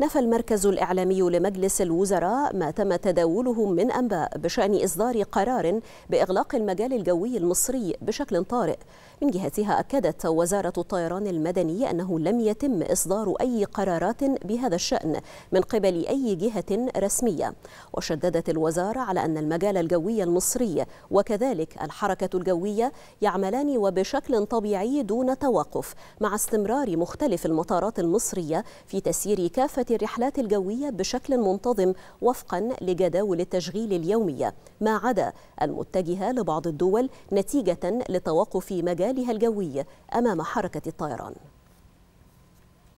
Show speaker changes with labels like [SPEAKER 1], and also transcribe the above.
[SPEAKER 1] نفى المركز الإعلامي لمجلس الوزراء ما تم تداوله من أنباء بشأن إصدار قرار بإغلاق المجال الجوي المصري بشكل طارئ من جهتها أكدت وزارة الطيران المدني أنه لم يتم إصدار أي قرارات بهذا الشأن من قبل أي جهة رسمية وشددت الوزارة على أن المجال الجوي المصري وكذلك الحركة الجوية يعملان وبشكل طبيعي دون توقف مع استمرار مختلف المطارات المصرية في تسيير كافة الرحلات الجوية بشكل منتظم وفقا لجداول التشغيل اليومية ما عدا المتجهة لبعض الدول نتيجة لتوقف مجالها الجوي أمام حركة الطيران